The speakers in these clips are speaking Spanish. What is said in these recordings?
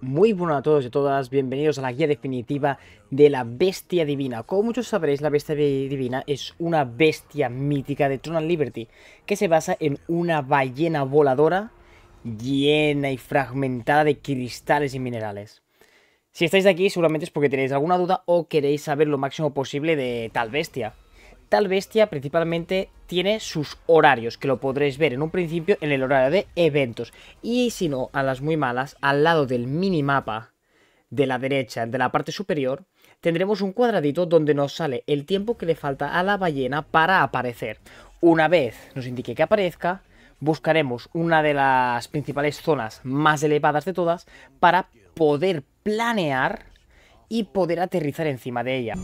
Muy buenas a todos y a todas, bienvenidos a la guía definitiva de la Bestia Divina. Como muchos sabréis, la Bestia Divina es una bestia mítica de Tron Liberty, que se basa en una ballena voladora llena y fragmentada de cristales y minerales. Si estáis aquí, seguramente es porque tenéis alguna duda o queréis saber lo máximo posible de tal bestia tal bestia principalmente tiene sus horarios, que lo podréis ver en un principio en el horario de eventos. Y si no, a las muy malas, al lado del minimapa de la derecha, de la parte superior, tendremos un cuadradito donde nos sale el tiempo que le falta a la ballena para aparecer. Una vez nos indique que aparezca, buscaremos una de las principales zonas más elevadas de todas para poder planear y poder aterrizar encima de ella.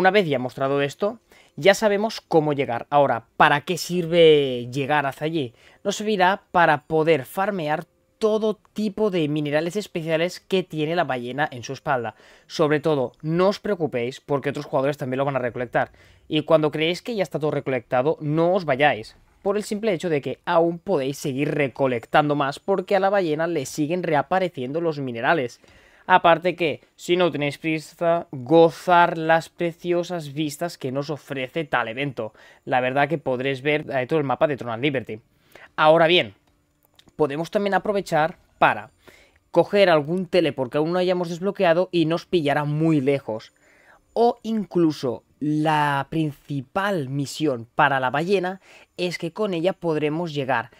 una vez ya mostrado esto, ya sabemos cómo llegar. Ahora, ¿para qué sirve llegar hasta allí? Nos servirá para poder farmear todo tipo de minerales especiales que tiene la ballena en su espalda. Sobre todo, no os preocupéis porque otros jugadores también lo van a recolectar. Y cuando creéis que ya está todo recolectado, no os vayáis. Por el simple hecho de que aún podéis seguir recolectando más porque a la ballena le siguen reapareciendo los minerales. Aparte que, si no tenéis prisa, gozar las preciosas vistas que nos ofrece tal evento. La verdad que podréis ver todo el mapa de Tron Liberty. Ahora bien, podemos también aprovechar para coger algún tele porque aún no hayamos desbloqueado y nos pillará muy lejos. O incluso la principal misión para la ballena es que con ella podremos llegar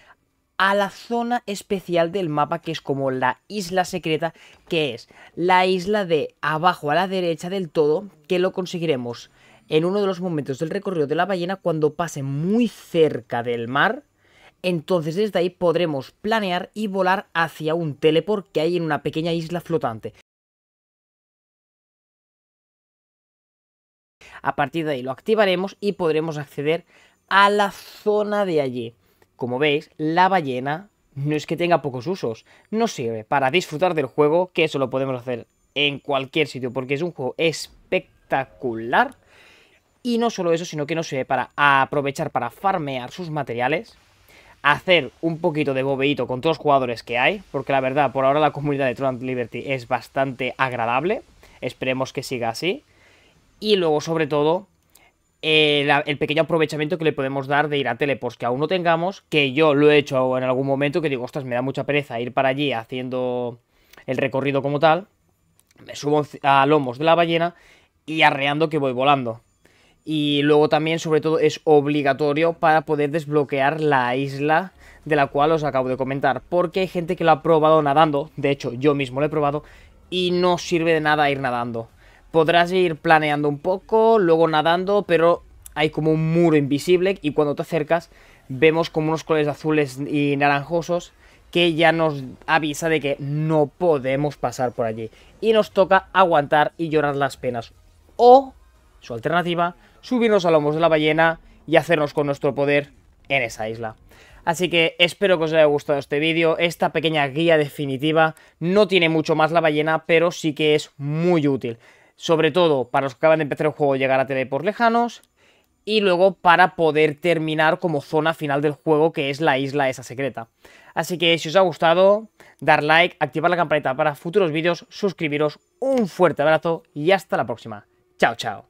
a la zona especial del mapa que es como la isla secreta, que es la isla de abajo a la derecha del todo, que lo conseguiremos en uno de los momentos del recorrido de la ballena cuando pase muy cerca del mar. Entonces desde ahí podremos planear y volar hacia un teleport que hay en una pequeña isla flotante. A partir de ahí lo activaremos y podremos acceder a la zona de allí. Como veis, la ballena no es que tenga pocos usos, nos sirve para disfrutar del juego, que eso lo podemos hacer en cualquier sitio, porque es un juego espectacular. Y no solo eso, sino que nos sirve para aprovechar, para farmear sus materiales, hacer un poquito de bobeíto con todos los jugadores que hay, porque la verdad, por ahora la comunidad de Tron Liberty es bastante agradable, esperemos que siga así. Y luego, sobre todo, eh, el pequeño aprovechamiento que le podemos dar de ir a tele, pues que aún no tengamos, que yo lo he hecho en algún momento, que digo, ostras, me da mucha pereza ir para allí haciendo el recorrido como tal, me subo a lomos de la ballena y arreando que voy volando. Y luego también, sobre todo, es obligatorio para poder desbloquear la isla de la cual os acabo de comentar, porque hay gente que lo ha probado nadando, de hecho yo mismo lo he probado, y no sirve de nada ir nadando podrás ir planeando un poco, luego nadando, pero hay como un muro invisible y cuando te acercas vemos como unos colores azules y naranjosos que ya nos avisa de que no podemos pasar por allí. Y nos toca aguantar y llorar las penas. O, su alternativa, subirnos a lomos de la ballena y hacernos con nuestro poder en esa isla. Así que espero que os haya gustado este vídeo, esta pequeña guía definitiva. No tiene mucho más la ballena, pero sí que es muy útil sobre todo para los que acaban de empezar el juego llegar a TV por lejanos, y luego para poder terminar como zona final del juego, que es la isla esa secreta. Así que si os ha gustado, dar like, activar la campanita para futuros vídeos, suscribiros, un fuerte abrazo y hasta la próxima. Chao, chao.